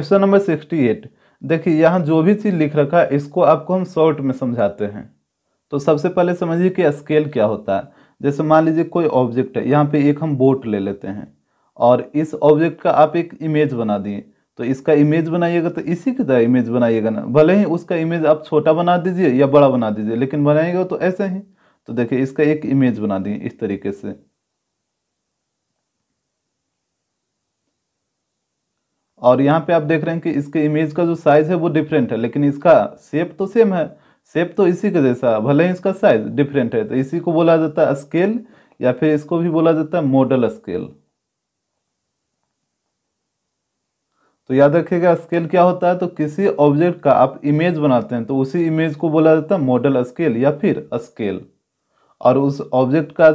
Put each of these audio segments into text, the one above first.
Question number sixty eight देखिए यहाँ जो भी चीज़ लिख रखा है इसको आपको हम शॉर्ट में समझाते हैं तो सबसे पहले समझिए कि स्केल क्या होता है जैसे मान लीजिए कोई ऑब्जेक्ट है यहाँ पे एक हम बोट ले लेते हैं और इस ऑब्जेक्ट का आप एक इमेज बना दिए तो इसका इमेज बनाइएगा तो इसी की तरह इमेज बनाइएगा ना भले ही उसका इमेज आप छोटा बना दीजिए या बड़ा बना दीजिए लेकिन बनाइएगा तो ऐसे ही तो देखिए इसका एक इमेज बना दिए इस तरीके से और यहाँ पे आप देख रहे हैं कि इसके इमेज का जो साइज है वो डिफरेंट है लेकिन इसका शेप तो सेम है शेप तो इसी के जैसा भले ही इसका साइज डिफरेंट है तो इसी को बोला जाता है स्केल या फिर इसको भी बोला जाता है मॉडल स्केल तो याद रखिएगा स्केल क्या होता है तो किसी ऑब्जेक्ट का आप इमेज बनाते हैं तो उसी इमेज को बोला जाता है मॉडल स्केल या फिर स्केल और उस ऑब्जेक्ट का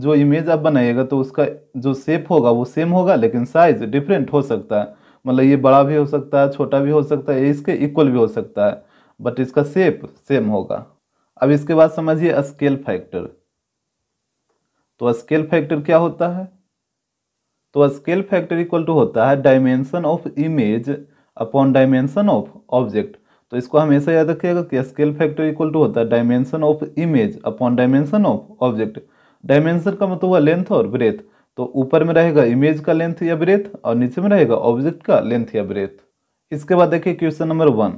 जो इमेज आप बनाइएगा तो उसका जो शेप होगा वो सेम होगा लेकिन साइज डिफरेंट हो सकता है मतलब ये बड़ा भी हो सकता है छोटा भी हो सकता है इसके इक्वल भी हो सकता है बट इसका सेप सेम होगा अब इसके बाद समझिए स्केल फैक्टर तो स्केल फैक्टर क्या होता है तो स्केल फैक्टर इक्वल टू होता है dimension of image upon dimension of object तो इसको हमेशा याद रखिएगा कि स्केल फैक्टर इक्वल टू होता है dimension of image upon dimension of object dimension का मतलब हुआ लेंथ और ब्रेथ तो ऊपर में रहेगा इमेज का लेंथ या ब्रेथ और नीचे में रहेगा ऑब्जेक्ट का लेंथ या ब्रेथ इसके बाद देखिए क्वेश्चन नंबर वन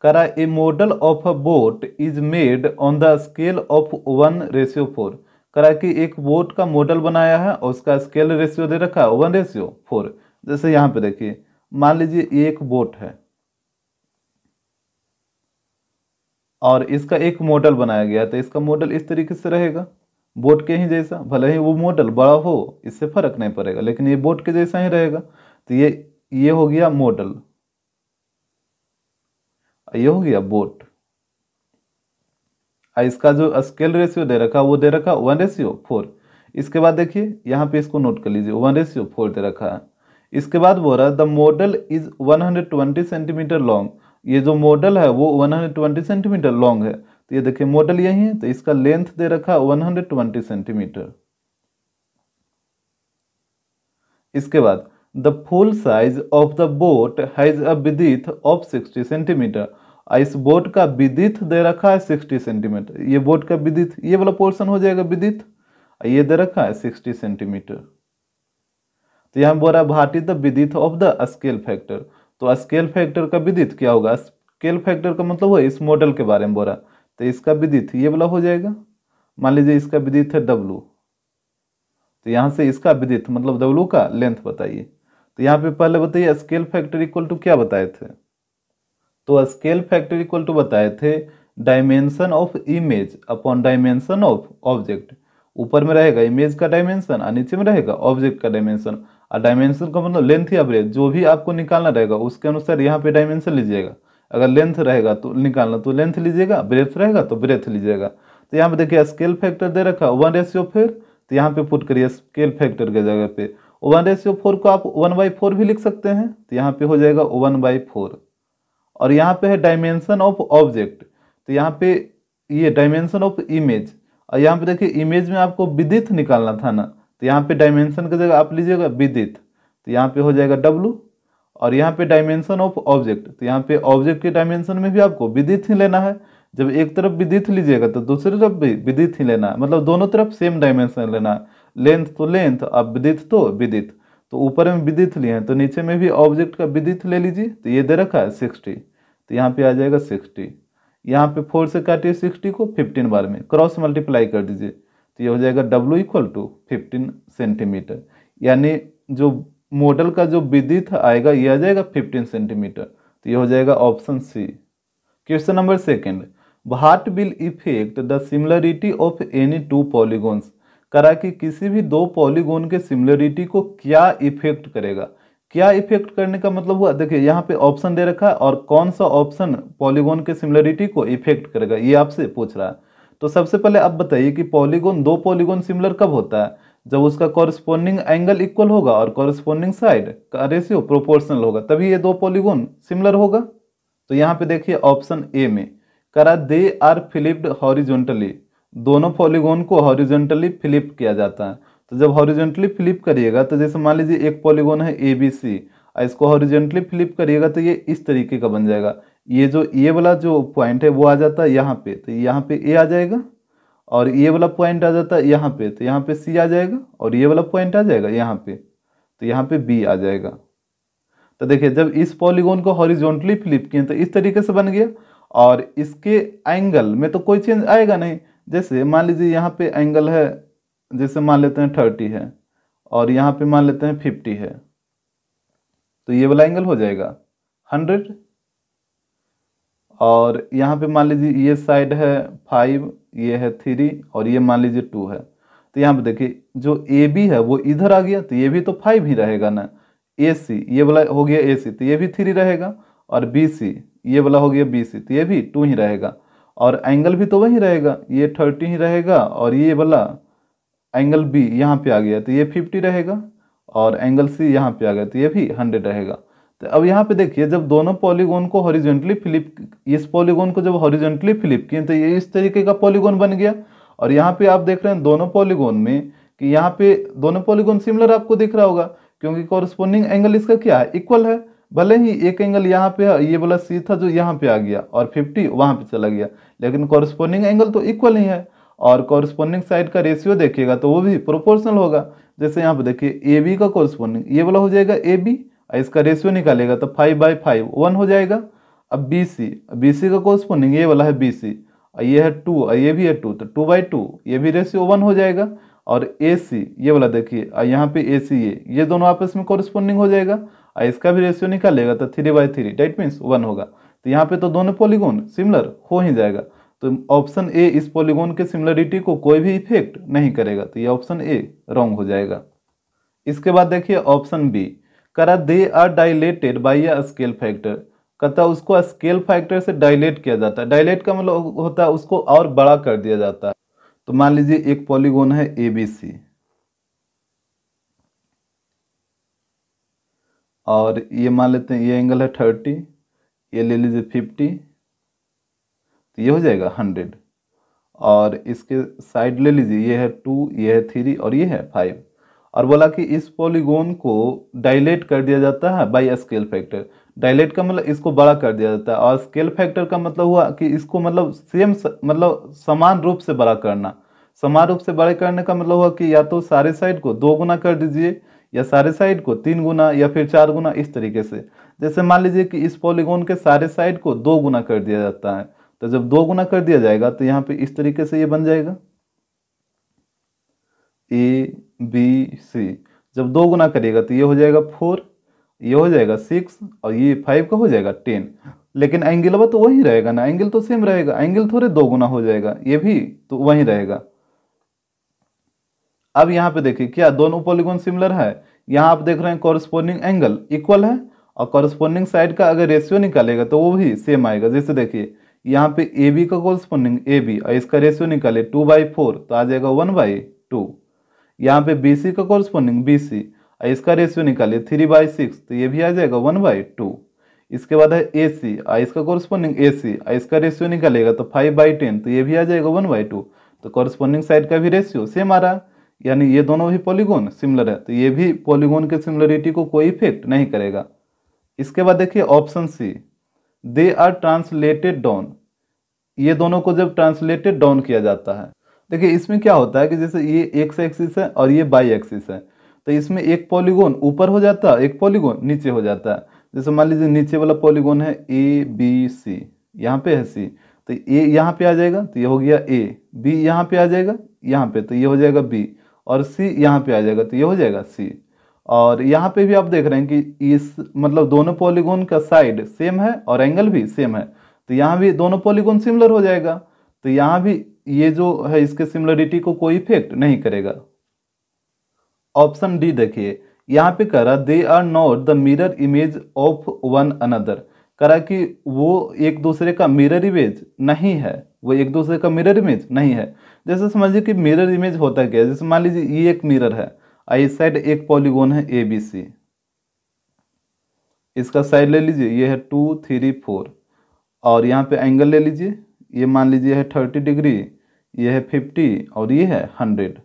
करा a model of a boat is made on the scale of one ratio four करा कि एक बोट का मॉडल बनाया है और उसका स्केल रेशियो दे रखा है वन रेशियो फोर जैसे यहाँ पे देखिए मान लीजिए ये एक बोट है और इसका एक मॉडल बनाया गया तो इसका मॉडल इस तरीके से रहेगा बोट के ही जैसा भले ही वो मॉडल बड़ा हो इससे फर्क नहीं पड़ेगा लेकिन ये बोट के जैसा ही रहेगा तो ये ये हो गया मॉडल ये हो गया बोट इसका जो स्केल रेशियो दे रखा वो दे रखा वन रेशियो फोर इसके बाद देखिए यहाँ पे इसको नोट कर लीजिए वन रेशियो फोर दे रखा है इसके बाद बोल रहा है the model is 120 centimetre long ये जो मॉडल है वो 120 सेंटीमीटर लॉन्ग है तो ये देखिए मॉडल यही है तो इसका लेंथ दे रखा 120 सेंटीमीटर इसके बाद the full size of the boat has a width of 60 centimetre इस बोट का विदिथ दे रखा है 60 सेंटीमीटर ये बोट का विदिथ ये वाला पोर्शन हो जाएगा विदिथ ये दे रखा है 60 सेंटीमीटर तो यहां बोरा भाटी the width of the scale factor तो स्केल फैक्टर का विदिथ क्या होगा स्केल फैक्टर का मतलब हो इस मॉडल के बारे में बोरा रहा है तो इसका विदित ये वाला हो जाएगा मान लीजिए इसका विदित है डब्लू तो यहाँ से इसका विदित मतलब डब्लू का लेंथ बताइए तो यहाँ पे पहले बताइए स्केल फैक्टर इक्वल टू क्या बताए थे तो स्केल फैक्टर इक्वल टू बताए थे dimension of image upon dimension of object ऊपर में रहेगा इमेज का डायमेंशन और नीचे में रहेगा ऑब्जेक्ट का डायमेंशन और डायमेंशन का मतलब लेंथ या ब्रेथ जो भी आपको निकालना रहेगा उसके अनुसार यहाँ पे डायमेंशन लीजिएगा अगर लेंथ रहेगा तो निकालना तो लेंथ लीजिएगा ब्रेथ रहेगा तो ब्रेथ लीजिएगा तो यहाँ पे देखिए स्केल फैक्टर दे रखा वन रेशियो फिर तो यहाँ पे पुट करिए स्केल फैक्टर के जगह पे वन रेशियो फोर को आप वन बाई फोर भी लिख सकते हैं तो यहाँ पे हो जाएगा वन बाई फोर और यहाँ पे है डायमेंशन ऑफ ऑब्जेक्ट तो यहाँ पे ये डायमेंशन ऑफ इमेज और यहाँ पे देखिए इमेज में आपको विदित निकालना था ना तो यहाँ पे डायमेंशन की जगह आप लीजिएगा विदित तो यहाँ पे हो जाएगा डब्लू और यहाँ पे डायमेंशन ऑफ ऑब्जेक्ट तो यहाँ पे ऑब्जेक्ट के डायमेंशन में भी आपको विद्युत ही लेना है जब एक तरफ विद्युत लीजिएगा तो दूसरी तरफ भी विद्युत ही लेना है मतलब दोनों तरफ सेम डायमेंशन लेना है लेंथ तो लेंथ और विद्युत तो विद्युत तो ऊपर में विद्युत लिए हैं तो नीचे में भी ऑब्जेक्ट का विद्युत ले लीजिए तो ये दे रखा है सिक्सटी तो यहाँ पे आ जाएगा सिक्सटी यहाँ पे फोर से काटिए सिक्सटी को फिफ्टीन बार में क्रॉस मल्टीप्लाई कर दीजिए तो ये हो जाएगा W equal to fifteen centimetre यानी जो मॉडल का जो विदिथ आएगा ये आ जाएगा फिफ्टीन सेंटीमीटर तो ये हो जाएगा option C question number second what will effect the similarity of any two polygons करा कि किसी भी दो पॉलीगोन के सिमिलरिटी को क्या इफेक्ट करेगा क्या इफेक्ट करने का मतलब हुआ देखिए यहाँ पे ऑप्शन दे रखा है और कौन सा ऑप्शन पॉलीगोन के सिमिलरिटी को इफेक्ट करेगा ये आपसे पूछ रहा है तो सबसे पहले आप बताइए कि पॉलीगोन दो पॉलीगोन सिमिलर कब होता है जब उसका कॉरस्पॉन्डिंग एंगल इक्वल होगा और कॉरस्पॉन्डिंग साइड का रेशियो प्रोपोर्शनल होगा तभी ये दो पॉलीगोन सिमिलर होगा तो यहाँ पे देखिए ऑप्शन ए में करा दे आर फिलिप्ड हॉरिजेंटली दोनों पॉलीगोन को हॉरिजेंटली फिलिप किया जाता है तो जब हॉरिजेंटली फिलिप करिएगा तो जैसे मान लीजिए एक पॉलीगोन है ए बी सी इसको हॉरिजेंटली फिलिप करिएगा तो ये इस तरीके का बन जाएगा ये जो ये वाला जो पॉइंट है वो आ जाता है यहाँ पे तो यहाँ पे ए आ जाएगा और ये वाला पॉइंट आ जाता है यहाँ पे तो यहाँ पे सी आ जाएगा और ये वाला पॉइंट आ जाएगा यहाँ पे तो यहाँ पे बी आ जाएगा तो देखिए जब इस पॉलीगोन को हॉरिजॉन्टली फ्लिप किए तो इस तरीके से बन गया और इसके एंगल में तो कोई चेंज आएगा नहीं जैसे मान लीजिए यहाँ पे एंगल है जैसे मान लेते हैं थर्टी है और यहाँ पे मान लेते हैं फिफ्टी है तो ये वाला एंगल हो जाएगा हंड्रेड और यहाँ पे मान लीजिए ये साइड है फाइव ये है थ्री और ये मान लीजिए टू है तो यहाँ पे देखिए जो ए बी है वो इधर आ गया तो ये भी तो फाइव ही रहेगा ना ए सी ये वाला हो गया ए सी तो ये भी थ्री रहेगा और बी सी ये वाला हो गया बी सी तो ये भी टू ही रहेगा और एंगल भी तो वही रहेगा ये थर्टी ही रहेगा और ये वाला एंगल बी यहाँ पे आ गया तो ये फिफ्टी रहेगा और एंगल सी यहाँ पे आ गया तो ये भी हंड्रेड रहेगा तो अब यहाँ पे देखिए जब दोनों पॉलीगोन को हॉरिजेंटली फ्लिप इस पॉलीगोन को जब हॉरिजेंटली फ्लिप किए तो ये इस तरीके का पॉलीगोन बन गया और यहाँ पे आप देख रहे हैं दोनों पॉलीगोन में कि यहाँ पे दोनों पॉलीगोन सिमिलर आपको दिख रहा होगा क्योंकि कॉरस्पॉन्डिंग एंगल इसका क्या है इक्वल है भले ही एक एंगल यहाँ पे है ये वाला सी था जो यहाँ पे आ गया और फिफ्टी वहाँ पे चला गया लेकिन कॉरस्पॉन्डिंग एंगल तो इक्वल ही है और कॉरस्पॉन्डिंग साइड का रेशियो देखिएगा तो वो भी प्रोपोर्शनल होगा जैसे यहाँ पे देखिए ए बी का कॉरस्पॉन्डिंग ये वाला हो जाएगा ए बी इसका रेशियो निकालेगा तो फाइव बाई फाइव वन हो जाएगा अब बी सी बी सी का कोस्पोंडिंग ये वाला है बी सी और ये है टू और ये भी है टू तो टू बाई टू ये भी रेशियो वन हो जाएगा और ए सी ये वाला देखिए और यहाँ पे ए सी ये ये दोनों आपस में कोरिस्पोंडिंग हो जाएगा और इसका भी रेशियो निकालेगा तो three by three that means one होगा तो यहाँ पे तो दोनों पॉलीगोन सिमिलर हो ही जाएगा तो ऑप्शन ए इस पॉलीगोन के सिमिलरिटी को कोई भी इफेक्ट नहीं करेगा तो ये ऑप्शन ए रॉन्ग हो जाएगा इसके बाद देखिए ऑप्शन बी करा they are dilated by a scale factor कहता उसको स्केल फैक्टर से डायलेट किया जाता है डायलेट का मतलब होता है उसको और बड़ा कर दिया जाता है तो मान लीजिए एक पॉलीगोन है ए बी सी और ये मान लेते हैं ये एंगल है थर्टी ये ले लीजिए फिफ्टी तो ये हो जाएगा हंड्रेड और इसके साइड ले लीजिए ये है टू ये है थ्री और ये है फाइव और बोला कि इस पॉलीगोन को डायलेट कर दिया जाता है बाई स्केल फैक्टर डायलेट का मतलब इसको बड़ा कर दिया जाता है और स्केल फैक्टर का मतलब हुआ कि इसको मतलब सेम मतलब समान रूप से बड़ा करना समान रूप से बड़े करने का मतलब हुआ कि या तो सारे साइड को दो गुना कर दीजिए या सारे साइड को तीन गुना या फिर चार गुना इस तरीके से जैसे मान लीजिए कि इस पॉलीगोन के सारे साइड को दो गुना कर दिया जाता है तो जब दो गुना कर दिया जाएगा तो यहाँ पे इस तरीके से ये बन जाएगा ए बी सी जब दो गुना करिएगा तो ये हो जाएगा फोर ये हो जाएगा सिक्स और ये फाइव का हो जाएगा टेन लेकिन एंगल तो वही रहेगा ना एंगल तो सेम रहेगा एंगल थोड़े दो गुना हो जाएगा ये भी तो वही रहेगा अब यहाँ पे देखिए क्या दोनों पॉलीगोन सिमिलर है यहाँ आप देख रहे हैं कॉरस्पोंडिंग एंगल इक्वल है और कॉरस्पोंडिंग साइड का अगर रेशियो निकालेगा तो वो भी सेम आएगा जैसे देखिए यहाँ पे ए बी का कॉरस्पोंडिंग ए बी और इसका रेशियो निकाले टू बाई फोर तो आ जाएगा वन बाई टू यहाँ पे बी सी का कॉरस्पॉन्डिंग बी सी इसका रेशियो निकालिए थ्री बाई सिक्स तो ये भी आ जाएगा वन बाई टू इसके बाद है ए सी आई इसका कॉरस्पॉन्डिंग ए सी और इसका रेशियो निकालेगा तो फाइव बाई टेन तो ये भी आ जाएगा वन बाई टू तो कॉरस्पॉन्डिंग साइड का भी रेशियो सेम आ रहा यानी ये दोनों भी पॉलीगोन सिमिलर है तो ये भी पॉलीगोन के सिमिलरिटी को कोई इफेक्ट नहीं करेगा इसके बाद देखिए option C they are translated down ये दोनों को जब ट्रांसलेटेड डाउन किया जाता है देखिए इसमें क्या होता है कि जैसे ये एक्स एक्सिस है और ये बाई एक्सिस है तो इसमें एक पॉलीगोन ऊपर हो जाता है एक पॉलीगोन नीचे हो जाता है जैसे मान लीजिए नीचे वाला पॉलीगोन है ए बी सी यहाँ पे है सी तो ए यहाँ पे आ जाएगा तो ये हो गया ए बी यहाँ पे आ जाएगा यहाँ पे तो ये हो जाएगा बी और सी यहाँ पे आ जाएगा तो ये हो जाएगा सी और यहाँ पे भी आप देख रहे हैं कि इस मतलब दोनों पॉलीगोन का साइड सेम है और एंगल भी सेम है तो यहाँ भी दोनों पॉलीगोन सिमिलर हो जाएगा तो यहाँ भी ये जो है इसके सिमिलरिटी को कोई इफेक्ट नहीं करेगा ऑप्शन डी देखिए यहाँ पे कह रहा they are not the mirror image of one another करा कि वो एक दूसरे का मिरर इमेज नहीं है वो एक दूसरे का मिरर इमेज नहीं है जैसे समझिए कि मिरर इमेज होता क्या है जैसे मान लीजिए ये एक मिरर है और इस साइड एक पॉलीगोन है ए बी सी इसका साइड ले लीजिए ये है टू थ्री फोर और यहाँ पे एंगल ले लीजिए ये मान लीजिए है थर्टी डिग्री ये है फिफ्टी और ये है हंड्रेड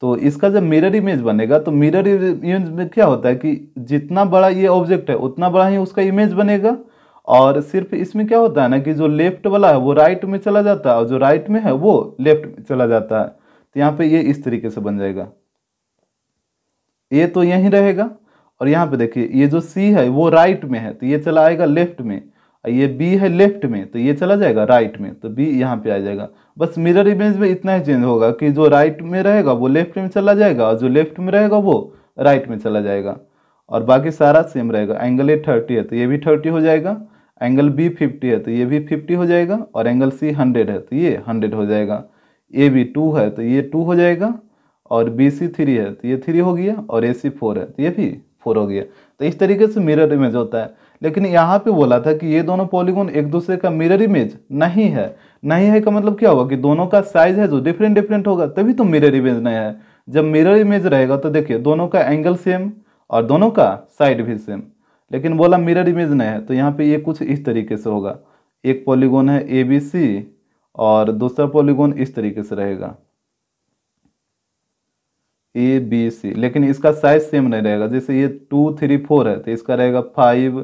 तो इसका जब मिरर इमेज बनेगा तो मिरर इमेज में क्या होता है कि जितना बड़ा ये ऑब्जेक्ट है उतना बड़ा ही उसका इमेज बनेगा और सिर्फ इसमें क्या होता है ना कि जो लेफ्ट वाला है वो राइट में चला जाता है और जो राइट में है वो लेफ्ट में चला जाता है तो यहाँ पे ये इस तरीके से बन जाएगा ये तो यहीं रहेगा और यहाँ पे देखिए ये जो सी है वो राइट में है तो ये चला आएगा लेफ्ट में ये बी है लेफ्ट में तो ये चला जाएगा राइट में तो बी यहाँ पे आ जाएगा बस मिरर इमेज में इतना ही चेंज होगा कि जो राइट में रहेगा वो लेफ्ट में चला जाएगा और जो लेफ्ट में रहेगा वो राइट में चला जाएगा और बाकी सारा सेम रहेगा एंगल ए थर्टी है तो ये भी थर्टी हो जाएगा एंगल बी फिफ्टी है तो ये भी फिफ्टी हो जाएगा और एंगल सी हंड्रेड है तो ये हंड्रेड हो जाएगा ए बी टू है तो ये टू हो जाएगा और बी सी थ्री है तो ये थ्री हो गया और ए सी फोर है तो ये भी फोर हो गया तो इस तरीके से मिरर इमेज होता है लेकिन यहाँ पे बोला था कि ये दोनों पॉलीगोन एक दूसरे का मिरर इमेज नहीं है नहीं है का मतलब क्या होगा कि दोनों का साइज है जो डिफरेंट डिफरेंट होगा तभी तो मिरर इमेज नहीं है जब मिरर इमेज रहेगा तो देखिए दोनों का एंगल सेम और दोनों का साइड भी सेम लेकिन बोला मिरर इमेज नहीं है तो यहाँ पे ये कुछ इस तरीके से होगा एक पॉलीगोन है ए बी सी और दूसरा पॉलीगोन इस तरीके से रहेगा ए बी सी लेकिन इसका साइज सेम नहीं रहेगा जैसे ये टू थ्री फोर है तो इसका रहेगा फाइव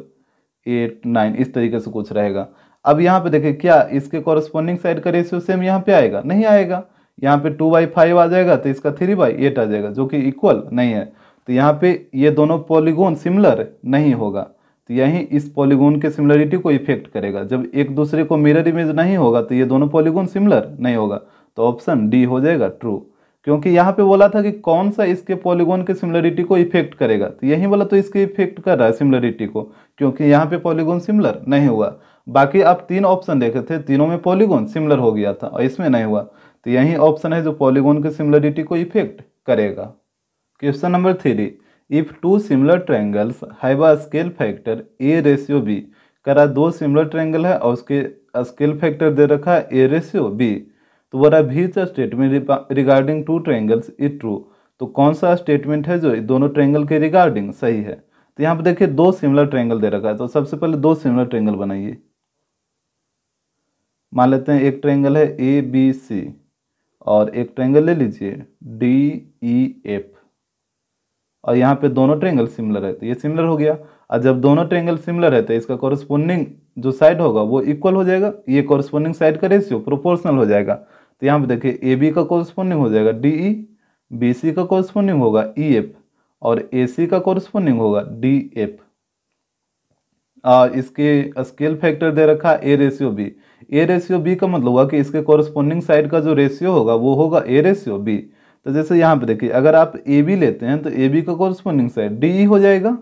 एट नाइन इस तरीके से कुछ रहेगा अब यहाँ पे देखें क्या इसके कॉरस्पॉन्डिंग साइड का रेशियो सेम यहाँ पे आएगा नहीं आएगा यहाँ पे टू बाई फाइव आ जाएगा तो इसका थ्री बाई एट आ जाएगा जो कि इक्वल नहीं है तो यहाँ पे ये दोनों पॉलीगोन सिमिलर नहीं होगा तो यही इस पॉलीगोन के सिमिलरिटी को इफेक्ट करेगा जब एक दूसरे को मिरर इमेज नहीं होगा तो ये दोनों पॉलीगोन सिमिलर नहीं होगा तो ऑप्शन डी हो जाएगा ट्रू क्योंकि यहाँ पे बोला था कि कौन सा इसके पॉलीगोन के सिमिलरिटी को इफेक्ट करेगा तो यही बोला तो इसके इफेक्ट कर रहा है सिमिलरिटी को क्योंकि यहाँ पे पॉलीगोन सिमिलर नहीं हुआ बाकी आप तीन ऑप्शन देखे थे तीनों में पॉलीगोन सिमिलर हो गया था और इसमें नहीं हुआ तो यही ऑप्शन है जो पॉलीगोन के सिमिलरिटी को इफेक्ट करेगा question number three if two similar triangles have a scale factor A ratio B करा दो सिमिलर ट्रैंगल है और उसके स्केल फैक्टर दे रखा है ए रेशियो बी तो वर भी statement regarding two triangles is true तो कौन सा स्टेटमेंट है जो दोनों ट्रैंगल के रिगार्डिंग सही है तो यहाँ पर देखिए दो सिमिलर ट्रैंगल दे रखा है तो सबसे पहले दो सिमिलर ट्रैंगल बनाइए मान लेते हैं एक ट्रैंगल है ए बी सी और एक ट्रैंगल ले लीजिए डी ई एफ और यहाँ पे दोनों ट्रैंगल सिमिलर है तो ये सिमिलर हो गया और जब दोनों ट्रैंगल सिमिलर है तो इसका कॉरस्पॉन्डिंग जो साइड होगा वो इक्वल हो जाएगा ये कॉरस्पॉन्डिंग साइड का रेशियो प्रोपोर्शनल हो जाएगा तो यहाँ पे देखिए ए बी का कॉरस्पॉन्डिंग हो जाएगा डी ई बी सी का कॉरस्पॉन्डिंग होगा ई e, एफ और ए सी का कोरस्पोंडिंग होगा डी एफ इसके स्केल फैक्टर दे रखा A ratio B A ratio B का मतलब हुआ कि इसके कॉरस्पॉन्डिंग साइड का जो रेशियो होगा वो होगा ए रेशियो बी तो जैसे यहाँ पे देखिए अगर आप ए बी लेते हैं तो ए बी का कॉरस्पॉन्डिंग साइड डी ई हो जाएगा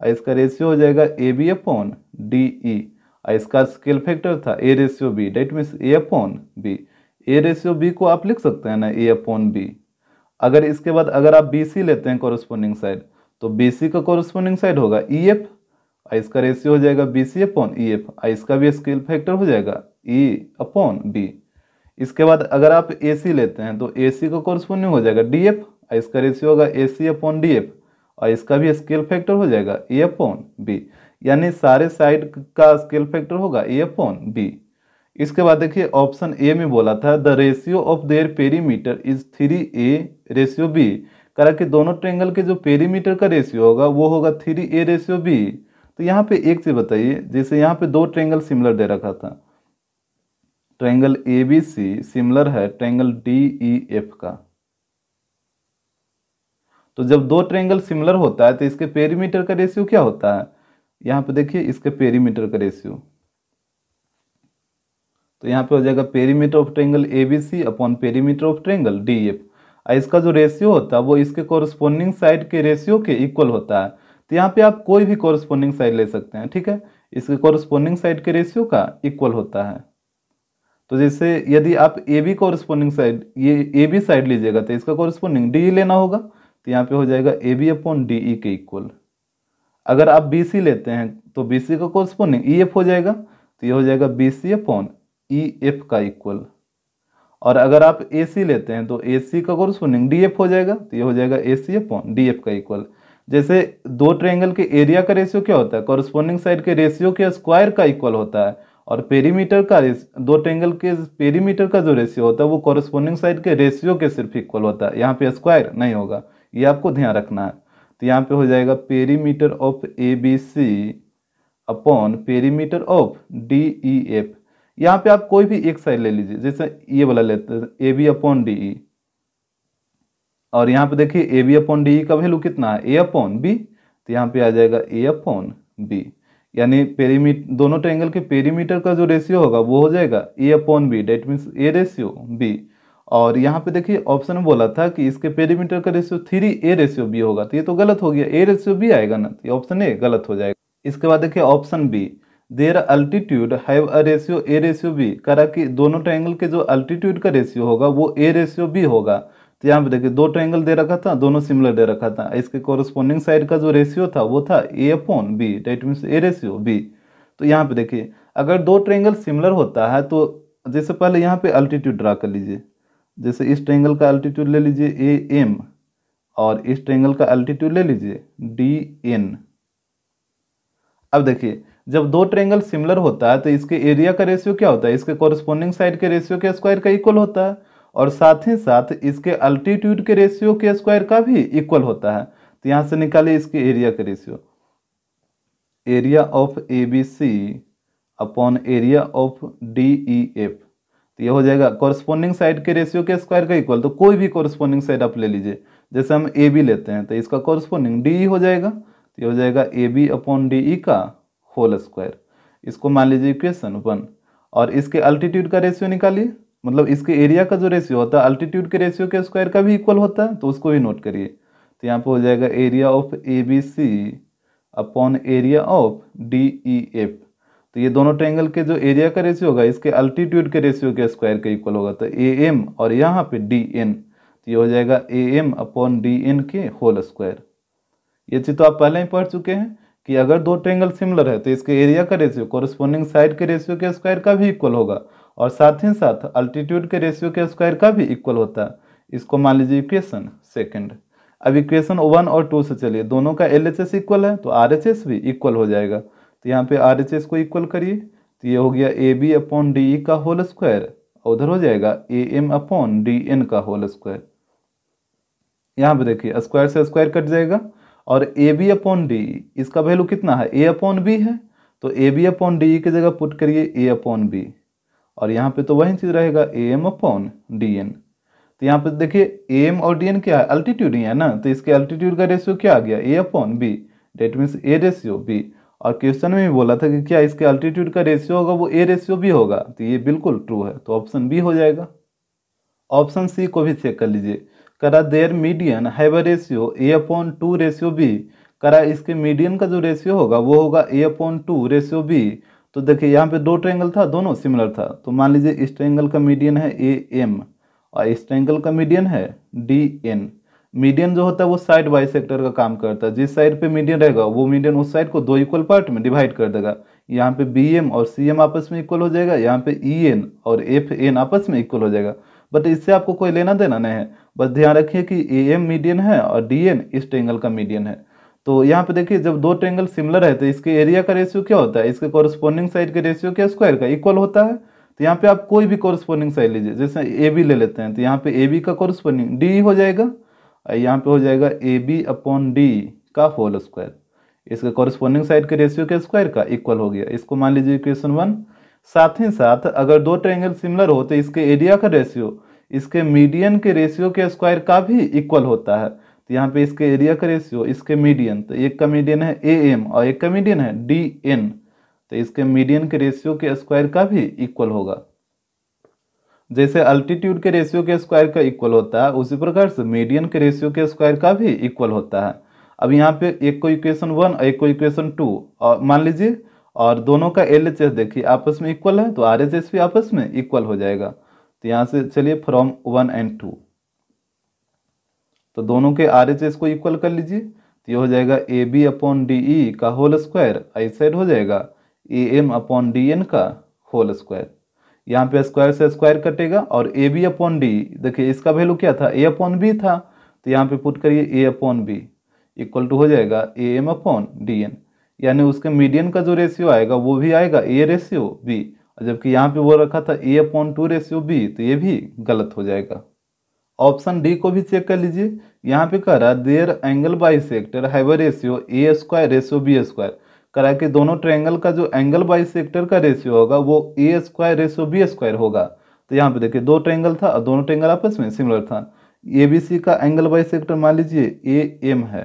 और इसका रेशियो हो जाएगा A B upon D E और इसका स्केल फैक्टर था A ratio B that means A upon B A ratio B को आप लिख सकते हैं ना ए अपॉन बी अगर इसके बाद अगर आप बी सी लेते हैं कॉरस्पॉन्डिंग साइड तो बी सी का कॉरस्पॉन्डिंग साइड होगा ई e एफ इसका रेशियो हो जाएगा B C upon E F इसका भी स्केल फैक्टर हो जाएगा ई अपॉन बी इसके बाद अगर आप ए सी लेते हैं तो ए सी का कॉरस्पॉन्डिंग हो जाएगा डी एफ इसका रेशियो होगा A C upon D F और इसका भी स्केल फैक्टर हो जाएगा ए अपॉन बी यानी सारे साइड का स्केल फैक्टर होगा ए अपॉन बी इसके बाद देखिए ऑप्शन ए में बोला था the ratio of their perimeter is three A ratio B करा कि दोनों ट्रेंगल के जो पेरीमीटर का रेशियो होगा वो होगा थ्री ए रेशियो बी तो यहाँ पे एक चीज़ बताइए जैसे यहाँ पे दो ट्रेंगल सिमिलर दे रखा था triangle A B C similar है ट्रेंगल डी ई एफ का तो जब दो ट्रेंगल सिमिलर होता है तो इसके पेरीमीटर का रेशियो क्या होता है यहाँ पे देखिए इसके पेरीमीटर का रेशियो तो यहाँ पे हो जाएगा perimeter of triangle A B C upon perimeter of triangle D F इसका जो रेशियो होता है वो इसके कॉरस्पॉन्डिंग साइड के रेशियो के इक्वल होता है तो यहाँ पे आप कोई भी कॉरस्पॉन्डिंग साइड ले सकते हैं ठीक है इसके कॉरस्पॉन्डिंग साइड के रेशियो का इक्वल होता है तो जैसे यदि आप ए बी कॉरस्पॉन्डिंग साइड ये ए बी साइड लीजिएगा तो इसका कॉरस्पॉन्डिंग डी e लेना होगा तो यहाँ पे हो जाएगा A B upon D E के इक्वल अगर आप बी सी लेते हैं तो बी सी का कॉरस्पॉन्डिंग ई एफ हो जाएगा तो ये हो जाएगा B C upon E e F का इक्वल और अगर आप ए सी लेते हैं तो ए सी का कोरस्पोंडिंग डी एफ हो जाएगा तो ये हो जाएगा A C upon D F का इक्वल जैसे दो ट्रेंगल के एरिया का रेशियो क्या होता है कॉरस्पोंडिंग साइड के रेशियो के स्क्वायर का इक्वल होता है और पेरीमीटर का दो ट्रेंगल के पेरीमीटर का जो रेशियो होता है वो कॉरस्पोंडिंग साइड के रेशियो के सिर्फ इक्वल होता है यहाँ पे स्क्वायर नहीं होगा ये आपको ध्यान रखना है तो यहाँ पे हो जाएगा perimeter of A B C upon perimeter of D E F यहाँ पे आप कोई भी एक साइड ले लीजिए जैसे ये वाला लेते हैं A B upon D E और यहाँ पे देखिए ए बी अपॉन डी का वैल्यू कितना है ए अपॉन बी तो यहाँ पे आ जाएगा ए अपॉन बी यानी पेरीमीट दोनों ट्रेंगल के पेरीमीटर का जो रेशियो होगा वो हो जाएगा A upon B that means A ratio B और यहाँ पे देखिए ऑप्शन में बोला था कि इसके पेरीमीटर का ratio three A ratio B होगा तो ये तो गलत हो गया ए रेशियो बी आएगा ना तो ऑप्शन ए गलत हो जाएगा इसके बाद देखिए option B there altitude have a ratio A ratio B करा कि दोनों ट्रायंगल के जो अल्टीट्यूड का रेशियो होगा वो ए रेशियो बी होगा तो यहाँ पे देखिए दो ट्रायंगल दे रखा था दोनों सिमिलर दे रखा था इसके कॉरस्पॉन्डिंग साइड का जो रेशियो था वो था A upon B that means A ratio B तो यहाँ पे देखिए अगर दो ट्रायंगल सिमिलर होता है तो जैसे पहले यहाँ पे अल्टीट्यूड ड्रा कर लीजिए जैसे इस ट्रायंगल का अल्टीट्यूड ले लीजिए ए एम और इस ट्रायंगल का अल्टीट्यूड ले लीजिए डी एन अब देखिए जब दो ट्रेंगल सिमिलर होता है तो इसके एरिया का रेशियो क्या होता है इसके कॉरस्पॉन्डिंग साइड के रेशियो के स्क्वायर का इक्वल होता है और साथ ही साथ इसके अल्टीट्यूड के रेशियो के स्क्वायर का भी इक्वल होता है तो यहाँ से निकालिए इसके एरिया का ratio area of A B C upon area of D E F तो यह हो जाएगा कॉरस्पॉन्डिंग साइड के रेशियो के स्क्वायर का इक्वल तो कोई भी कॉरस्पॉन्डिंग साइड आप ले लीजिए जैसे हम ए बी लेते हैं तो इसका कॉरस्पॉन्डिंग डी ई हो जाएगा तो यह हो जाएगा A B upon D E का होल स्क्वायर इसको मान लीजिए इक्वेशन वन और इसके अल्टीट्यूड का रेशियो निकालिए मतलब इसके एरिया का जो रेशियो होता है अल्टीट्यूड के रेशियो के स्क्वायर का भी इक्वल होता है तो उसको भी नोट करिए तो यहाँ पर हो जाएगा area of A B C upon area of D E F तो ये दोनों ट्रैंगल के जो एरिया का रेशियो होगा इसके अल्टीट्यूड के रेशियो के स्क्वायर का इक्वल होगा तो ए एम और यहाँ पे डी एन तो ये हो जाएगा A M upon D N के होल स्क्वायर ये चीज़ तो आप पहले ही पढ़ चुके हैं कि अगर दो ट्रेंगल सिमिलर है तो इसके एरिया का रेशियो कॉरस्पॉन्डिंग साइड के रेशियो के स्क्वायर का भी इक्वल होगा और साथ ही साथ अल्टीट्यूड के रेशियो के स्क्वायर का भी इक्वल होता है इसको मान लीजिए इक्वेशन सेकंड अब इक्वेशन वन और टू से चलिए दोनों का एल इक्वल है तो आर भी इक्वल हो जाएगा तो यहाँ पे आर को इक्वल करिए तो ये हो गया ए बी अपॉन डी का होल स्क्वायर उधर हो जाएगा A M upon D N का होल स्क्वायर यहाँ पे देखिए स्क्वायर से स्क्वायर कट जाएगा और ए बी अपॉन डी इसका वैल्यू कितना है ए अपॉन बी है तो ए बी अपॉन डी की जगह पुट करिए ए अपॉन बी और यहाँ पे तो वही चीज़ रहेगा A M upon D N तो यहाँ पे देखिए ए एम और डी एन क्या है अल्टीट्यूड ही है ना तो इसके अल्टीट्यूड का रेशियो क्या आ गया A upon B that means A ratio B और क्वेश्चन में भी बोला था कि क्या इसके अल्टीट्यूड का रेशियो होगा वो ए रेशियो भी होगा तो ये बिल्कुल ट्रू है तो ऑप्शन बी हो जाएगा ऑप्शन सी को भी चेक कर लीजिए करा there median have a ratio A upon two ratio B करा इसके मीडियन का जो रेशियो होगा वो होगा A upon two ratio B तो देखिए यहाँ पे दो ट्रेंगल था दोनों सिमिलर था तो मान लीजिए इस ट्रेंगल का मीडियन है ए एम और इस ट्रेंगल का मीडियन है डी एन मीडियन जो होता है वो साइड बाई सेक्टर का काम करता है जिस साइड पे मीडियन रहेगा वो मीडियन उस साइड को दो इक्वल पार्ट में डिवाइड कर देगा यहाँ पे बी एम और सी एम आपस में इक्वल हो जाएगा यहाँ पे ई e एन और एफ एन आपस में इक्वल हो जाएगा बट इससे आपको कोई लेना देना नहीं है बस ध्यान रखिए कि ए एम मीडियन है और डी एन इस ट्रेंगल का मीडियन है तो यहाँ पे देखिए जब दो ट्रेंगल सिमिलर है तो इसके एरिया का रेशियो क्या होता है इसके कॉरस्पॉन्डिंग साइड के रेशियो क्या स्क्वायर का इक्वल होता है तो यहाँ पे आप कोई भी कॉरस्पॉन्डिंग साइड लीजिए जैसे ए बी ले लेते हैं तो यहाँ पे ए बी का कॉरस्पॉन्डिंग डी हो जाएगा और यहाँ पे हो जाएगा ए बी अपॉन डी का होल स्क्वायर इसके कॉरस्पॉन्डिंग साइड के रेशियो के स्क्वायर का इक्वल हो गया इसको मान लीजिए इक्वेशन वन साथ ही साथ अगर दो ट्रायंगल सिमिलर हो तो इसके एरिया का रेशियो इसके मीडियन के रेशियो के स्क्वायर का भी इक्वल होता है तो यहाँ पे इसके एरिया का रेशियो इसके मीडियन तो एक का मीडियन है ए एम और एक का मीडियन है डी एन तो इसके मीडियन के रेशियो के स्क्वायर का भी इक्वल होगा जैसे अल्टीट्यूड के रेशियो के स्क्वायर का इक्वल होता है उसी प्रकार से मीडियन के रेशियो के स्क्वायर का भी इक्वल होता है अब यहाँ पे एक को इक्वेशन वन और एक को इक्वेशन टू और मान लीजिए और दोनों का एल एच एस देखिए आपस में इक्वल है तो आर एच एस भी आपस में इक्वल हो जाएगा तो यहाँ से चलिए फ्रॉम वन एंड टू तो दोनों के आर को इक्वल कर लीजिए तो ये हो जाएगा A B upon D E का होल स्क्वायर आई साइड हो जाएगा A M upon D N का होल स्क्वायर यहाँ पे स्क्वायर से स्क्वायर कटेगा और ए बी अपॉन डी देखिए इसका वैल्यू क्या था ए अपॉन बी था तो यहाँ पे पुट करिए A upon B equal to हो जाएगा A M upon D N यानी उसके मीडियन का जो रेशियो आएगा वो भी आएगा ए रेशियो बी जबकि यहाँ पे वो रखा था A upon two ratio B तो ये भी गलत हो जाएगा ऑप्शन डी को भी चेक कर लीजिए यहाँ पे कह रहा है there angle bisector have ratio A square ratio B square करा कि दोनों ट्रेंगल का जो एंगल बाई सेक्टर का रेशियो होगा वो A square ratio B square होगा तो यहाँ पे देखिए दो ट्रेंगल था और दोनों ट्रेंगल आपस में सिमिलर था ए बी सी का एंगल बाई सेक्टर मान लीजिए ए एम है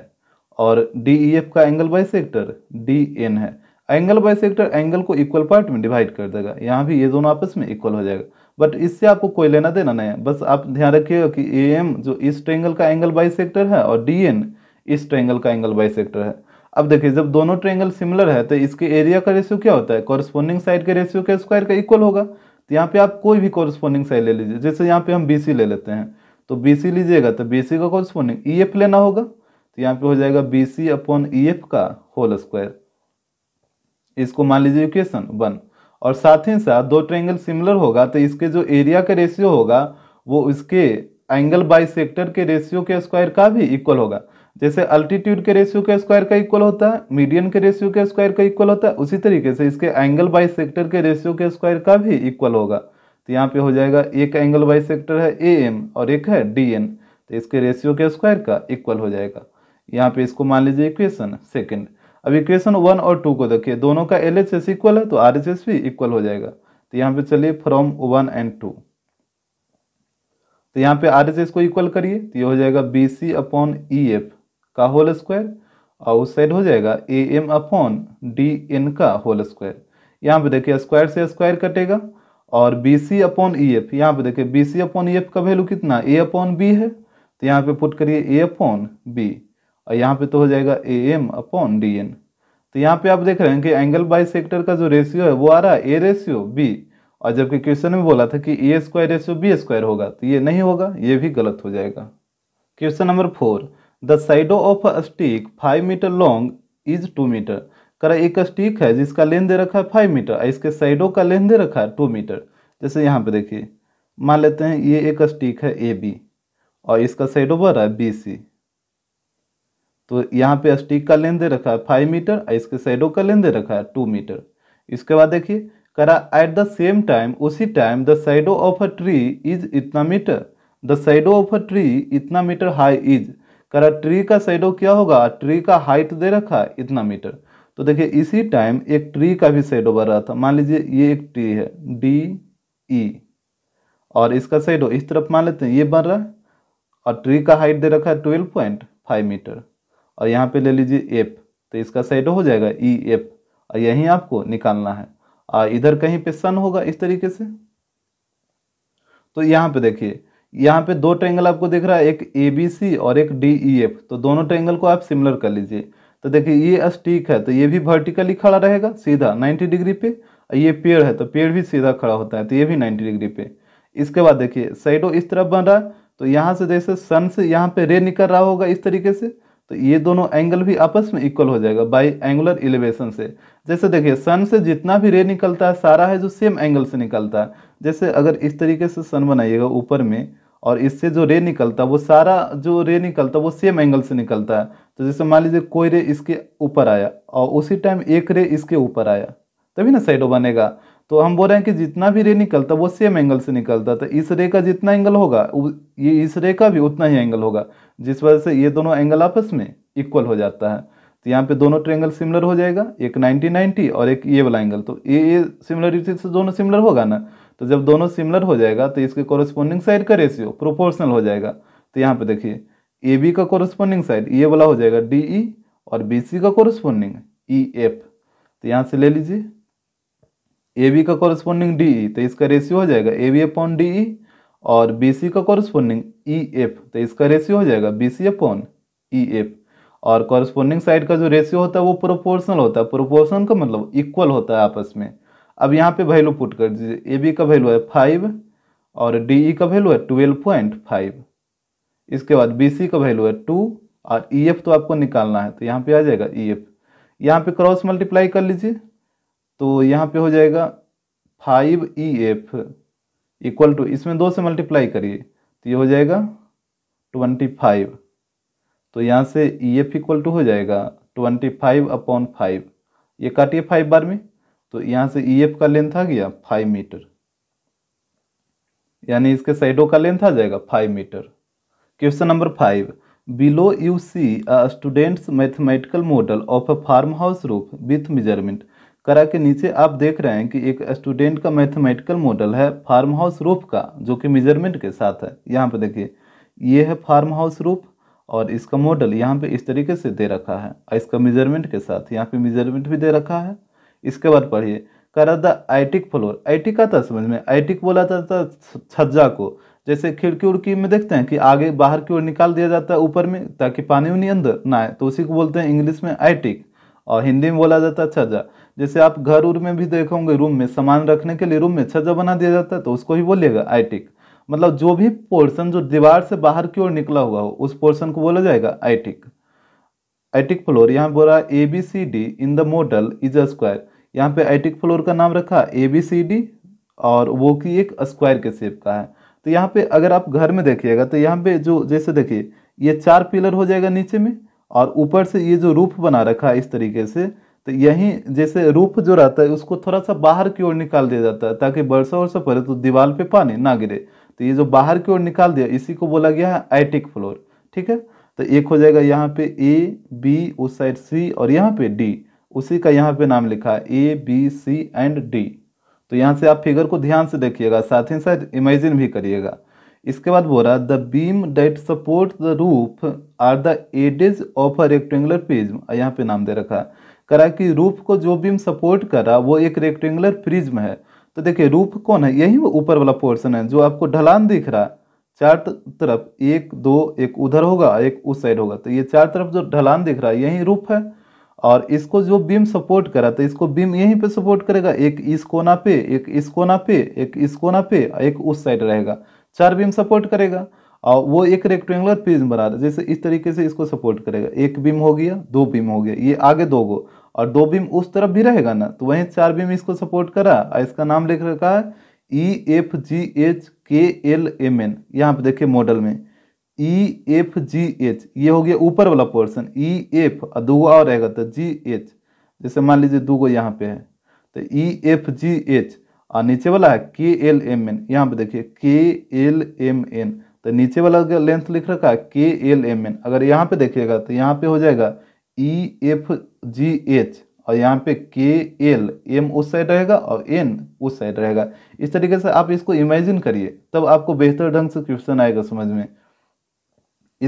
और डी ई एफ का angle bisector D N है एंगल बाई सेक्टर एंगल को इक्वल पार्ट में डिवाइड कर देगा यहाँ भी ये दोनों आपस में इक्वल हो जाएगा बट इससे आपको कोई लेना देना नहीं है बस आप ध्यान रखिएगा कि ए एम जो ईस्ट एंगल का एंगल बाई सेक्टर है और डी एन ईस्ट एंगल का एंगल बाई सेक्टर है अब देखिए जब दोनों ट्रेंगल सिमिलर है तो इसके एरिया का रेशियो क्या होता है कॉरस्पॉन्डिंग साइड के रेशियो के स्क्वायर का इक्वल होगा तो यहाँ पे आप कोई भी कॉरस्पॉन्डिंग साइड ले लीजिए जैसे यहाँ पे हम बी ले लेते हैं तो बी लीजिएगा तो बी का कॉरस्पॉन्डिंग ई e लेना होगा तो यहाँ पे हो जाएगा B C upon E F का होल स्क्वायर इसको मान लीजिए इक्वेशन वन और साथ ही साथ दो ट्रेंगल सिमिलर होगा तो इसके जो एरिया का रेशियो होगा वो उसके एंगल बाई सेक्टर के रेशियो के स्क्वायर का भी इक्वल होगा जैसे अल्टीट्यूड के रेशियो के स्क्वायर का इक्वल होता है मीडियन के रेशियो के स्क्वायर का इक्वल होता है उसी तरीके से इसके एंगल बाई सेक्टर के रेशियो के स्क्वायर का भी इक्वल होगा तो यहाँ पे हो जाएगा एक एंगल बाई सेक्टर है ए एम और एक है डी एन तो इसके रेशियो के स्क्वायर का इक्वल हो जाएगा यहाँ पे इसको मान लीजिए इक्वेशन सेकेंड अब इक्वेशन वन और टू को देखिए दोनों का एल इक्वल है तो आर भी इक्वल हो जाएगा तो यहाँ पे चलिए फ्रॉम वन एंड टू तो यहाँ पे आर को इक्वल करिए तो ये हो जाएगा B C upon E F का होल स्क्वायर और उस साइड हो जाएगा A M upon D N का होल स्क्वायर यहाँ पे देखिए स्क्वायर से स्क्वायर कटेगा और B C upon E F यहाँ पे देखिए B C upon E F का वैल्यू कितना ए अपॉन बी है तो यहाँ पे पुट करिए ए अपॉन बी और यहाँ पे तो हो जाएगा A M upon D N तो यहाँ पे आप देख रहे हैं कि एंगल बाई सेक्टर का जो रेशियो है वो आ रहा है ए रेशियो बी और जबकि क्वेश्चन में बोला था कि A square ratio B square होगा तो ये नहीं होगा ये भी गलत हो जाएगा question number four the shadow of a stick five metre long is two metre करा एक स्टिक है जिसका लेंथ दे रखा है फाइव मीटर और इसके साइडों का लेंथ दे रखा है टू मीटर जैसे यहाँ पे देखिए मान लेते हैं ये एक स्टिक है ए बी और इसका साइडो बढ़ रहा है बी सी तो यहाँ पे स्टिक का लेंथ दे रखा है फाइव मीटर और इसके साइडों का लेंथ दे रखा है टू मीटर इसके बाद देखिए करा एट द सेम टाइम उसी time the shadow of a tree is इतना metre the shadow of a tree इतना मीटर हाई इज करा ट्री का साइडो क्या होगा ट्री का हाइट दे रखा है इतना मीटर तो देखिए इसी टाइम एक ट्री का भी साइडो बन रहा था मान लीजिए ये एक ट्री है डी ई e। और इसका साइडो इस तरफ मान लेते हैं ये बन रहा है और ट्री का हाइट दे रखा है ट्वेल्व पॉइंट फाइव मीटर और यहाँ पे ले लीजिए एफ तो इसका साइड हो जाएगा ई e एफ और यहीं आपको निकालना है और इधर कहीं पे सन होगा इस तरीके से तो यहाँ पे देखिए यहाँ पे दो ट्रेंगल आपको दिख रहा है एक ए बी सी और एक डी ई एफ तो दोनों ट्रेंगल को आप सिमिलर कर लीजिए तो देखिए ये स्टीक है तो ये भी वर्टिकली खड़ा रहेगा सीधा 90 डिग्री पे और ये पेड़ है तो पेड़ भी सीधा खड़ा होता है तो ये भी 90 डिग्री पे इसके बाद देखिए साइडो इस तरफ बन रहा है तो यहाँ से जैसे सन से यहाँ पे रे निकल रहा होगा इस तरीके से तो ये दोनों एंगल भी आपस में इक्वल हो जाएगा बाई एंगुलर एलिवेशन से जैसे देखिए सन से जितना भी रे निकलता है सारा है जो सेम एंगल से निकलता है जैसे अगर इस तरीके से सन बनाइएगा ऊपर में और इससे जो रे निकलता है वो सारा जो रे निकलता है वो सेम एंगल से निकलता है तो जैसे मान लीजिए कोई रे इसके ऊपर आया और उसी टाइम एक रे इसके ऊपर आया तभी ना साइडो बनेगा तो हम बोल रहे हैं कि जितना भी रे निकलता वो सेम एंगल से निकलता तो इस रे का जितना एंगल होगा ये इस रे का भी उतना ही एंगल होगा जिस वजह से ये दोनों एंगल आपस में इक्वल हो जाता है तो यहाँ पे दोनों ट्रेंगल सिमिलर हो जाएगा एक 90 90 और एक ये वाला एंगल तो ये ये सिमिलर से दोनों सिमिलर होगा ना तो जब दोनों सिमिलर हो जाएगा तो इसके कॉरस्पॉन्डिंग साइड का रेशियो प्रोपोर्शनल हो जाएगा तो यहाँ पे देखिए ए बी का कॉरस्पॉन्डिंग साइड ये वाला हो जाएगा डी ई e और बी सी का कॉरस्पॉन्डिंग ई एफ तो यहाँ से ले लीजिए ए बी का कॉरस्पॉन्डिंग डी ई तो इसका रेशियो हो जाएगा A B upon D E और बी सी का कॉरस्पॉन्डिंग ई एफ तो इसका रेशियो हो जाएगा B C upon E F और कॉरस्पॉन्डिंग साइड का जो रेशियो होता है वो प्रोपोर्शनल होता है प्रोपोर्शन का मतलब इक्वल होता है आपस में अब यहाँ पे वैल्यू पुट कर दीजिए ए बी का वैल्यू है फाइव और डी ई e का वैल्यू है ट्वेल्व पॉइंट फाइव इसके बाद बी सी का वैल्यू है टू और ई e एफ तो आपको निकालना है तो यहाँ पे आ जाएगा ई e एफ यहाँ पे क्रॉस मल्टीप्लाई कर लीजिए तो यहाँ पे हो जाएगा five E F equal to इसमें दो से मल्टीप्लाई करिए तो ये हो जाएगा ट्वेंटी फाइव तो यहाँ से ई एफ इक्वल टू हो जाएगा ट्वेंटी फाइव अपॉन फाइव ये काटिए फाइव बार में तो यहाँ से ई एफ का लेंथ आ गया फाइव मीटर यानी इसके साइडों का लेंथ आ जाएगा five metre question number five below you see students mathematical model of a farm house roof with measurement करा के नीचे आप देख रहे हैं कि एक स्टूडेंट का मैथमेटिकल मॉडल है फार्म हाउस रूप का जो कि मेजरमेंट के साथ है यहाँ पे देखिए ये है फार्म हाउस रूप और इसका मॉडल यहाँ पे इस तरीके से दे रखा है और इसका मेजरमेंट के साथ यहाँ पे मेजरमेंट भी दे रखा है इसके बाद पढ़िए करा द आइटिक फ्लोर आइटिक आता समझ में आइटिक बोला जाता छज्जा को जैसे खिड़की उड़की में देखते हैं कि आगे बाहर की ओर निकाल दिया जाता है ऊपर में ताकि पानी उनी अंदर ना आए तो उसी को बोलते हैं इंग्लिश में आइटिक और हिंदी में बोला जाता है छज्जा जैसे आप घर उर में भी देखोगे रूम में सामान रखने के लिए रूम में छज्जा बना दिया जाता है तो उसको ही बोलेगा आईटिक मतलब जो भी पोर्शन जो दीवार से बाहर की ओर निकला हुआ हो उस पोर्शन को बोला जाएगा आईटिक आईटिक फ्लोर यहाँ बोल रहा A B C D in the model is a square यहाँ पे आईटिक फ्लोर का नाम रखा ए बी सी डी और वो कि एक स्क्वायर के शेप का है तो यहाँ पे अगर आप घर में देखिएगा तो यहाँ पे जो जैसे देखिए ये चार पिलर हो जाएगा नीचे में और ऊपर से ये जो रूफ बना रखा है इस तरीके से तो यहीं जैसे रूप जो रहता है उसको थोड़ा सा बाहर की ओर निकाल दिया जाता है ताकि वर्षा वर्षा पड़े तो दीवार पे पानी ना गिरे तो ये जो बाहर की ओर निकाल दिया इसी को बोला गया है आइटिक फ्लोर ठीक है तो एक हो जाएगा यहाँ पे ए बी उस साइड सी और यहाँ पे डी उसी का यहाँ पे नाम लिखा है A B C and D तो यहाँ से आप फिगर को ध्यान से देखिएगा साथ ही साथ इमेजिन भी करिएगा इसके बाद बोल रहा the beam that support the roof are the edges of a rectangular पेज यहाँ पे नाम दे रखा है करा कि रूफ को जो बीम सपोर्ट कर रहा वो एक रेक्टेंगुलर प्रिज्म है तो देखिए रूफ कौन है यही वो ऊपर वाला पोर्सन है जो आपको ढलान दिख रहा है चार तरफ एक दो एक उधर होगा एक उस साइड होगा तो ये चार तरफ जो ढलान दिख रहा है यही रूफ है और इसको जो बीम सपोर्ट करा तो इसको बीम यहीं पे सपोर्ट करेगा एक इस कोना पे एक इस कोना पे एक इस कोना पे एक उस साइड रहेगा चार बीम सपोर्ट करेगा और वो एक रेक्टेंगुलर प्रिज्म बना रहा है जैसे इस तरीके से इसको सपोर्ट करेगा एक बीम हो गया दो बीम हो गया ये आगे दो गो और दो बीम उस तरफ भी रहेगा ना तो वहीं चार बीम इसको सपोर्ट करा और इसका नाम लिख रखा है E F G H K L M N यहाँ पे देखिए मॉडल में ई एफ जी एच ये हो गया ऊपर वाला पोर्सन ई एफ और दो और रहेगा तो जी एच जैसे मान लीजिए दो गो यहाँ पे है तो ई एफ जी एच और नीचे वाला है के एल एम एन यहाँ पे देखिए के एल एम एन तो नीचे वाला लेंथ लिख रखा है के एल एम एन अगर यहाँ पे देखिएगा तो यहाँ पे हो जाएगा ई एफ जी एच और यहाँ पे के एल एम उस साइड रहेगा और एन उस साइड रहेगा इस तरीके से आप इसको इमेजिन करिए तब आपको बेहतर ढंग से क्वेश्चन आएगा समझ में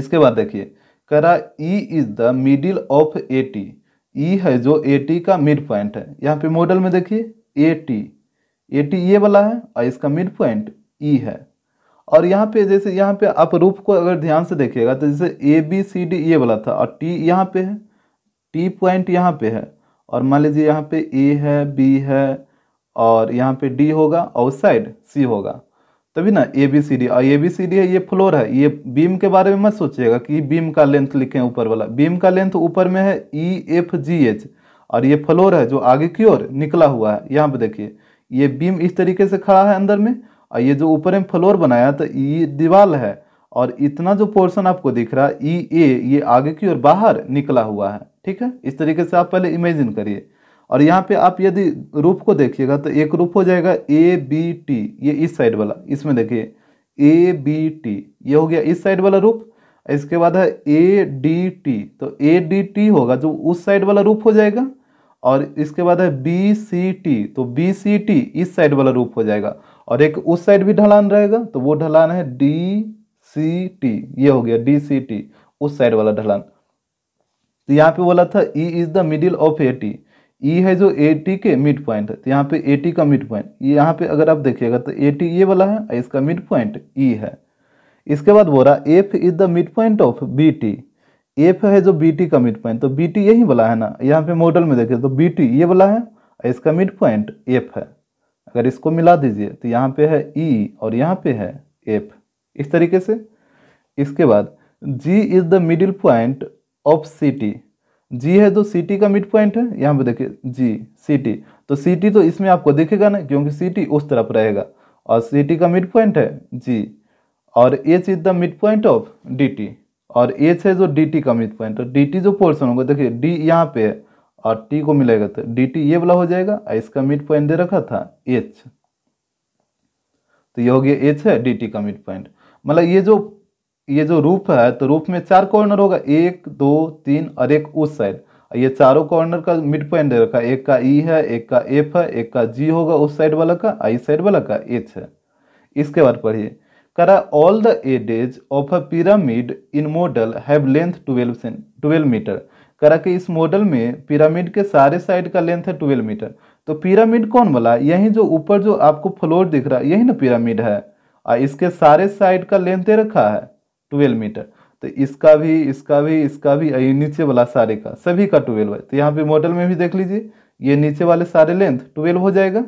इसके बाद देखिए करा E is the middle of A T E है जो ए टी का मिड पॉइंट है यहाँ पे मॉडल में देखिए ए टी ए टी ये वाला है और इसका मिड पॉइंट ई है और यहाँ पे जैसे यहाँ पे आप रूप को अगर ध्यान से देखिएगा तो जैसे ए बी सी डी ये वाला था और टी यहाँ पे है टी पॉइंट यहाँ पे है और मान लीजिए यहाँ पे ए है बी है और यहाँ पे डी होगा और साइड सी होगा तभी ना ए बी सी डी और ए बी सी डी है ये फ्लोर है ये बीम के बारे में मत सोचिएगा कि बीम का लेंथ लिखें ऊपर वाला बीम का लेंथ ऊपर में है ई एफ जी एच और ये फ्लोर है जो आगे की ओर निकला हुआ है यहाँ पे देखिए ये बीम इस तरीके से खड़ा है अंदर में और ये जो ऊपर में फ्लोर बनाया तो ये दीवाल है और इतना जो पोर्शन आपको दिख रहा है ई ए ये आगे की ओर बाहर निकला हुआ है ठीक है इस तरीके से आप पहले इमेजिन करिए और यहाँ पे आप यदि रूप को देखिएगा तो एक रूप हो जाएगा ए बी टी ये इस साइड वाला इसमें देखिए ए बी टी ये हो गया इस साइड वाला रूप इसके बाद है ए डी टी तो ए डी टी होगा जो उस साइड वाला रूप हो जाएगा और इसके बाद है बी सी टी तो बी सी टी इस साइड वाला रूप हो जाएगा और एक उस साइड भी ढलान रहेगा तो वो ढलान है डी सी टी ये हो गया डी सी टी उस साइड वाला ढलान तो यहाँ पे बोला था E is the middle of A T E है जो ए टी के मिड पॉइंट है तो यहाँ पे ए टी का मिड पॉइंट यहाँ पे अगर आप देखिएगा तो ए टी ये वाला है इसका मिड पॉइंट ई है इसके बाद बोल रहा F is the mid point of B T F है जो बी टी का मिड पॉइंट तो बी टी यही वाला है ना यहाँ पे मॉडल में देखिए तो बी टी ये वाला है इसका मिड पॉइंट एफ है अगर इसको मिला दीजिए तो यहाँ पे है ई e, और यहाँ पे है एफ इस तरीके से इसके बाद G is the middle point of C T G है तो सिटी का मिड पॉइंट है यहाँ पे देखिए जी सिटी तो सिटी तो इसमें आपको दिखेगा ना क्योंकि सिटी उस तरफ रहेगा और सिटी का मिड पॉइंट है जी और H is the mid point of D और एच है जो डी का मिड पॉइंट डी जो पोर्सन होगा देखिए डी यहाँ पे है और टी को मिलेगा तो डी टी ये वाला हो जाएगा और इसका मिड पॉइंट दे रखा था एच तो ये हो गया एच है डी टी का मिड पॉइंट मतलब ये जो ये जो रूप है तो रूप में चार कॉर्नर होगा एक दो तीन और एक उस साइड ये चारों कॉर्नर का मिड पॉइंट दे रखा है एक का ई e है एक का एफ है एक का जी होगा उस साइड वाला का आई साइड वाला का एच है इसके बाद पढ़िए करा all the edges of a pyramid in model have length twelve cent twelve metre करा कि इस मॉडल में पिरामिड के सारे साइड का लेंथ है ट्वेल्व मीटर तो पिरामिड कौन वाला यही जो ऊपर जो आपको फ्लोर दिख रहा है यही ना पिरामिड है और इसके सारे साइड का लेंथ रखा है ट्वेल्व मीटर तो इसका भी इसका भी इसका भी ये नीचे वाला सारे का सभी का ट्वेल्व है तो यहाँ पे मॉडल में भी देख लीजिए ये नीचे वाले सारे लेंथ ट्वेल्व हो जाएगा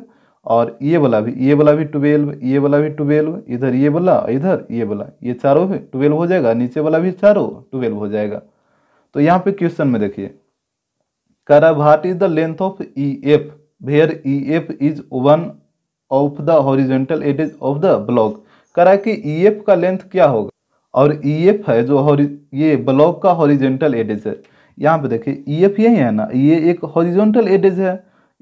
और ये वाला भी ये वाला भी ट्वेल्व ये वाला भी ट्वेल्व इधर ये वाला इधर ये वाला ये चारों भी ट्वेल्व हो जाएगा नीचे वाला भी चारों ट्वेल्व हो जाएगा तो यहाँ पे क्वेश्चन में देखिए करा what is the length of E F where E F is one of the horizontal edges of the block करा कि ई e एफ का लेंथ क्या होगा और ई e एफ है जो ये ब्लॉक का हॉरिजेंटल एडेज है यहाँ पे देखिए ई e एफ यही है ना ये एक हॉरिजेंटल एडेज है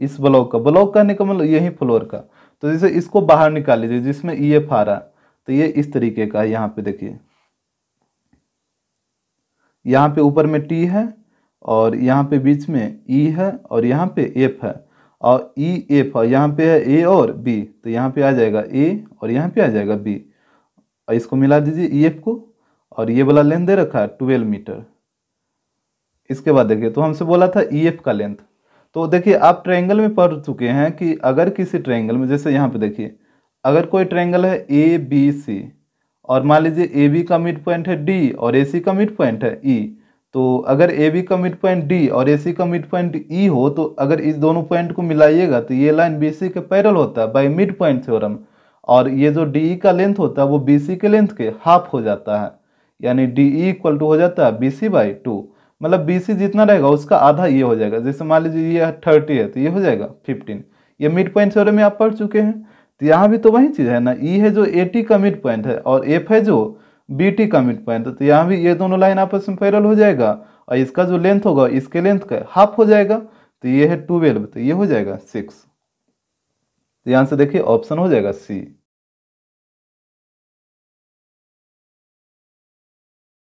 इस ब्लॉक का ब्लॉक का निकल मतलब यही फ्लोर का तो जैसे इसको बाहर निकाल लीजिए जिसमें ई एफ आ रहा है तो ये इस तरीके का यहाँ पे देखिए यहाँ पे ऊपर में टी है और यहाँ पे बीच में ई e है और यहाँ पे एफ है और ई e, एफ और यहाँ पे है ए और बी तो यहाँ पे आ जाएगा ए और यहाँ पे आ जाएगा बी और इसको मिला दीजिए ई e एफ को और ये वाला लेंथ दे रखा है ट्वेल्व मीटर इसके बाद देखिए तो हमसे बोला था ई e एफ का लेंथ तो देखिए आप ट्रायंगल में पढ़ चुके हैं कि अगर किसी ट्रायंगल में जैसे यहाँ पे देखिए अगर कोई ट्रायंगल है ए बी सी और मान लीजिए ए बी का मिड पॉइंट है डी और ए सी का मिड पॉइंट है ई e. तो अगर ए बी का मिड पॉइंट डी और ए सी का मिड पॉइंट ई हो तो अगर इस दोनों पॉइंट को मिलाइएगा तो ये लाइन बी सी के पैरल होता है बाई मिड पॉइंट थ्योरम और ये जो डी ई e का लेंथ होता है वो बी सी के लेंथ के हाफ हो जाता है यानी डी ई इक्वल टू हो जाता है बी सी बाई टू मतलब बी सी जितना रहेगा उसका आधा ये हो जाएगा जैसे मान लीजिए ये थर्टी है तो ये हो जाएगा फिफ्टीन ये मिड पॉइंट थ्योरम में आप पढ़ चुके हैं तो यहाँ भी तो वही चीज़ है ना ई e है जो ए टी का मिड पॉइंट है और एफ है जो बी टी का मिड पॉइंट है तो यहाँ भी ये दोनों लाइन आपस में पैरल हो जाएगा और इसका जो लेंथ होगा इसके लेंथ का हाफ हो जाएगा तो ये है ट्वेल्व तो ये हो जाएगा सिक्स तो यहाँ से देखिए ऑप्शन हो जाएगा सी